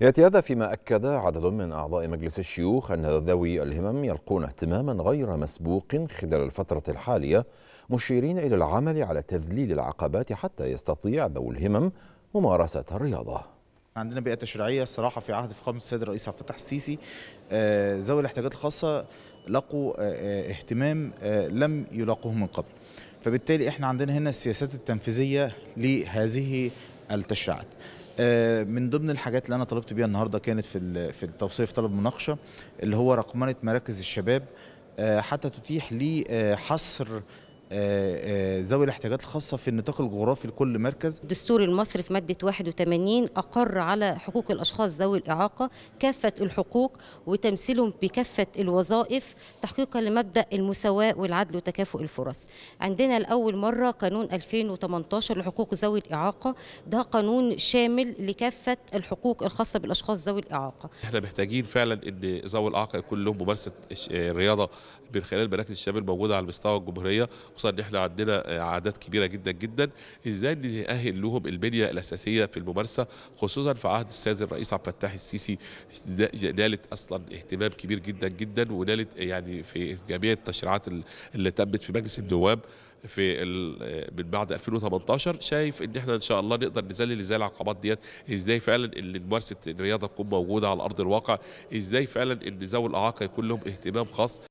يأتي هذا فيما أكد عدد من أعضاء مجلس الشيوخ أن ذوي الهمم يلقون اهتماما غير مسبوق خلال الفترة الحالية مشيرين إلى العمل على تذليل العقبات حتى يستطيع ذوي الهمم ممارسة الرياضة عندنا بيئه تشريعيه صراحه في عهد فخامه السيد الرئيس عبد الفتاح السيسي آه، ذوي الاحتياجات الخاصه لقوا آه، آه، اهتمام لم يلاقوه من قبل فبالتالي احنا عندنا هنا السياسات التنفيذيه لهذه التشريعات آه، من ضمن الحاجات اللي انا طلبت بيها النهارده كانت في في في طلب مناقشه اللي هو رقمنه مراكز الشباب آه، حتى تتيح لي آه، حصر آه، آه، ذوي الاحتياجات الخاصه في النطاق الجغرافي لكل مركز. الدستور المصري في ماده 81 اقر على حقوق الاشخاص ذوي الاعاقه كافه الحقوق وتمثيلهم بكافه الوظائف تحقيقا لمبدا المساواه والعدل وتكافؤ الفرص. عندنا لاول مره قانون 2018 لحقوق ذوي الاعاقه ده قانون شامل لكافه الحقوق الخاصه بالاشخاص ذوي الاعاقه. احنا محتاجين فعلا ان ذوي الاعاقه يكون لهم ممارسه الرياضه آه، من خلال مراكز الشباب الموجوده على مستوى الجمهوريه خصوصا ان احنا عندنا آه، عادات كبيره جدا جدا ازاي نأهل لهم البنيه الاساسيه في الممارسه خصوصا في عهد السيد الرئيس عبد الفتاح السيسي نالت اصلا اهتمام كبير جدا جدا ونالت آه، يعني في جميع التشريعات اللي تمت في مجلس النواب في آه، من بعد 2018 شايف ان احنا ان شاء الله نقدر نذلل ازاي العقبات ديت ازاي فعلا ان ممارسه الرياضه تكون موجوده على ارض الواقع ازاي فعلا ان ذوي الاعاقه يكون لهم اهتمام خاص